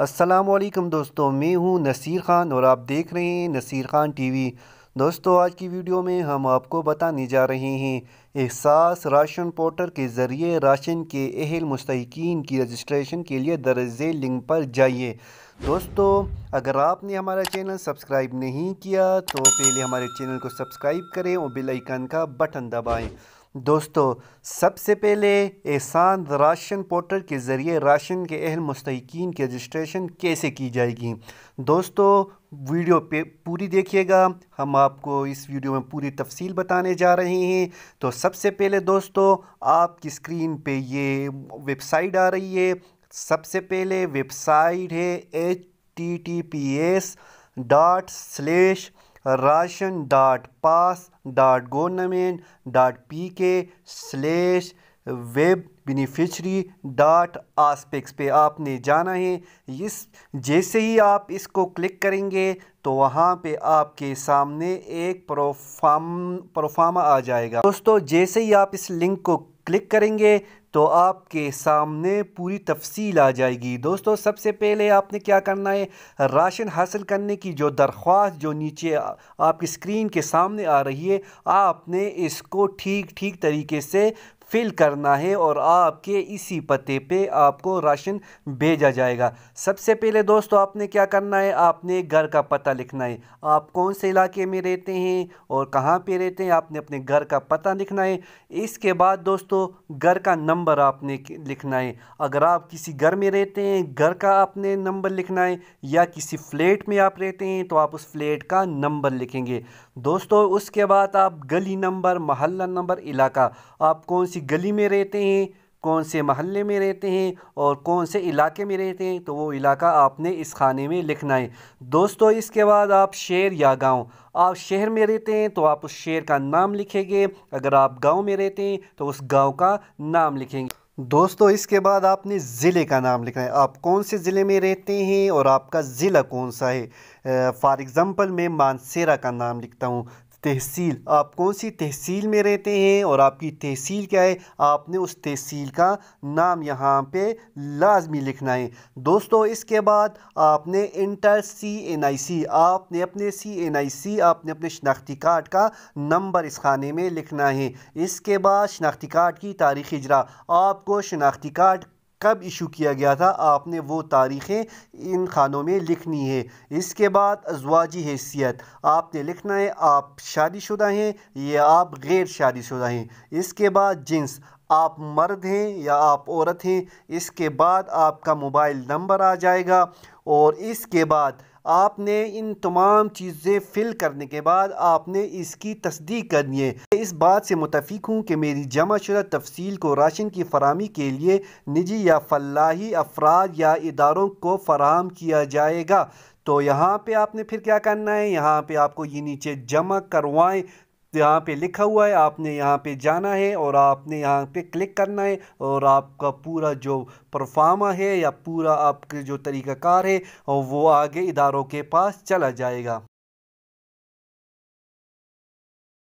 असलम दोस्तों मैं हूँ नसीर ख़ान और आप देख रहे हैं नसीर ख़ान टीवी दोस्तों आज की वीडियो में हम आपको बताने जा रहे हैं एहसास राशन पोर्टल के ज़रिए राशन के अहल मुस्तकिन की रजिस्ट्रेशन के लिए दर्ज लिंक पर जाइए दोस्तों अगर आपने हमारा चैनल सब्सक्राइब नहीं किया तो पहले हमारे चैनल को सब्सक्राइब करें और बेल आइकन का बटन दबाएँ दोस्तों सबसे पहले एहसान राशन पोर्टल के ज़रिए राशन के अहम मुस्तकिन की रजिस्ट्रेशन कैसे की जाएगी दोस्तों वीडियो पे पूरी देखिएगा हम आपको इस वीडियो में पूरी तफसील बताने जा रहे हैं तो सबसे पहले दोस्तों आपकी स्क्रीन पे ये वेबसाइट आ रही है सबसे पहले वेबसाइट है H T T P S dot slash ration dot pass dot government dot P K slash web beneficiary dot aspx पे आपने जाना है इस जैसे ही आप इसको क्लिक करेंगे तो वहाँ पे आपके सामने एक प्रोफाम प्रोफामा आ जाएगा दोस्तों जैसे ही आप इस लिंक को क्लिक करेंगे तो आपके सामने पूरी तफसील आ जाएगी दोस्तों सबसे पहले आपने क्या करना है राशन हासिल करने की जो दरख्वास्त जो नीचे आपकी स्क्रीन के सामने आ रही है आपने इसको ठीक ठीक तरीके से फिल करना है और आपके इसी पते पे आपको राशन भेजा जाएगा सबसे पहले दोस्तों आपने क्या करना है आपने घर का पता लिखना है आप कौन से इलाके में रहते हैं और कहाँ पे रहते हैं आपने अपने घर का पता लिखना है इसके बाद दोस्तों घर का नंबर आपने लिखना है अगर आप किसी घर में रहते हैं घर का आपने नंबर लिखना है या किसी फ्लैट में आप रहते हैं तो आप उस फ्लैट का नंबर लिखेंगे दोस्तों उसके बाद आप गली नंबर महल्ला नंबर इलाका आप कौन सी गली में रहते हैं कौन से महल्ले में रहते हैं और कौन से इलाके में रहते हैं तो वो इलाका आपने इस खाने में लिखना है दोस्तों इसके बाद आप शहर या गांव आप शहर में रहते हैं तो आप उस शहर का नाम लिखेंगे अगर आप गांव में रहते हैं तो उस गांव का नाम लिखेंगे दोस्तों इसके बाद आपने ज़िले का नाम लिखना है आप कौन से ज़िले में रहते हैं और आपका ज़िला कौन सा है फॉर एग्ज़ाम्पल मैं मानसेरा का नाम लिखता हूँ तहसील आप कौन सी तहसील में रहते हैं और आपकी तहसील क्या है आपने उस तहसील का नाम यहाँ पे लाजमी लिखना है दोस्तों इसके बाद आपने इंटर सी एन आई सी आपने अपने सी एन आई सी आपने अपने शनाख्ती कार्ड का नंबर इस खाने में लिखना है इसके बाद शनाख्ती कार्ड की तारीख इजरा आपको शनाख्ती कार्ड कब इशू किया गया था आपने वो तारीखें इन खानों में लिखनी है इसके बाद अजवाजी हैसियत आपने लिखना है आप शादीशुदा हैं या आप गैर शादीशुदा हैं इसके बाद जिन्स आप मर्द हैं या आप औरत हैं इसके बाद आपका मोबाइल नंबर आ जाएगा और इसके बाद आपने इन तमाम चीज़ें फिल करने के बाद आपने इसकी तस्दीक करनी है मैं इस बात से मुतफिक हूँ कि मेरी जमा शुदा तफसील को राशन की फरहमी के लिए निजी या फलाही अफराद या इदारों को फराहम किया जाएगा तो यहाँ पे आपने फिर क्या करना है यहाँ पे आपको ये नीचे जमा करवाएं तो यहाँ पे लिखा हुआ है आपने यहाँ पे जाना है और आपने यहाँ पे क्लिक करना है और आपका पूरा जो परफार्मा है या पूरा आपके जो तरीक़ाकार है वो आगे इदारों के पास चला जाएगा